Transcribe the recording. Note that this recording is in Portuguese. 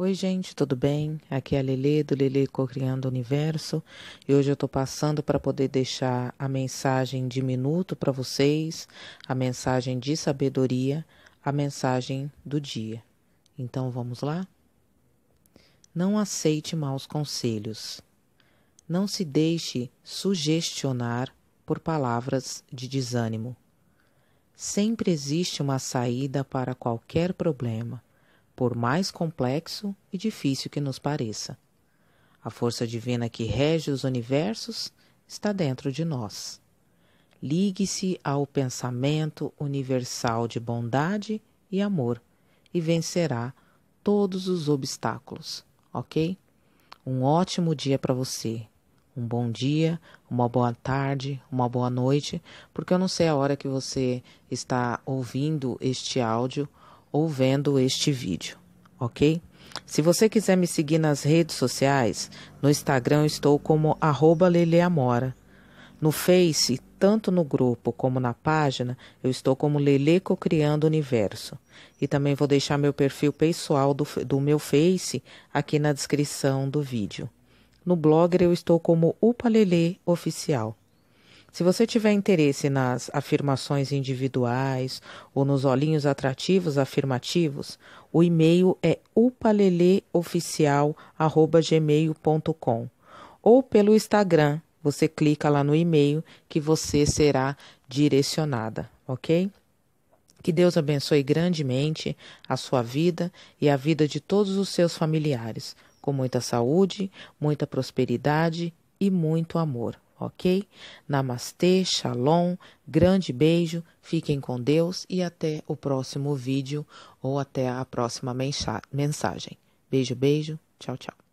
Oi, gente, tudo bem? Aqui é a Lele do Lele Cocriando o Universo e hoje eu estou passando para poder deixar a mensagem de minuto para vocês, a mensagem de sabedoria, a mensagem do dia. Então vamos lá? Não aceite maus conselhos. Não se deixe sugestionar por palavras de desânimo. Sempre existe uma saída para qualquer problema por mais complexo e difícil que nos pareça. A força divina que rege os universos está dentro de nós. Ligue-se ao pensamento universal de bondade e amor e vencerá todos os obstáculos, ok? Um ótimo dia para você. Um bom dia, uma boa tarde, uma boa noite, porque eu não sei a hora que você está ouvindo este áudio ou vendo este vídeo, ok? Se você quiser me seguir nas redes sociais, no Instagram estou como arroba leleamora. No Face, tanto no grupo como na página, eu estou como Leleco Criando Universo. E também vou deixar meu perfil pessoal do, do meu Face aqui na descrição do vídeo. No Blogger eu estou como Lele Oficial. Se você tiver interesse nas afirmações individuais ou nos olhinhos atrativos afirmativos, o e-mail é upaleleoficial@gmail.com ou pelo Instagram, você clica lá no e-mail que você será direcionada, OK? Que Deus abençoe grandemente a sua vida e a vida de todos os seus familiares, com muita saúde, muita prosperidade e muito amor ok? Namastê, shalom, grande beijo, fiquem com Deus e até o próximo vídeo ou até a próxima mensagem. Beijo, beijo, tchau, tchau.